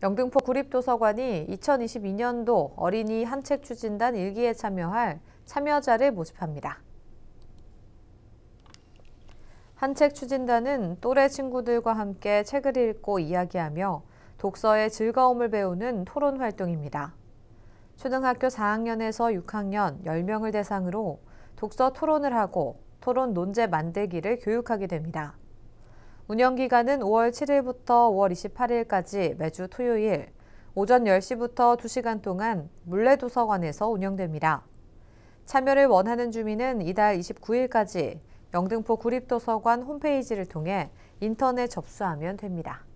영등포 구립도서관이 2022년도 어린이 한책 추진단 일기에 참여할 참여자를 모집합니다. 한책 추진단은 또래 친구들과 함께 책을 읽고 이야기하며 독서의 즐거움을 배우는 토론 활동입니다. 초등학교 4학년에서 6학년 10명을 대상으로 독서 토론을 하고 토론 논제 만들기를 교육하게 됩니다. 운영기간은 5월 7일부터 5월 28일까지 매주 토요일 오전 10시부터 2시간 동안 물레도서관에서 운영됩니다. 참여를 원하는 주민은 이달 29일까지 영등포 구립도서관 홈페이지를 통해 인터넷 접수하면 됩니다.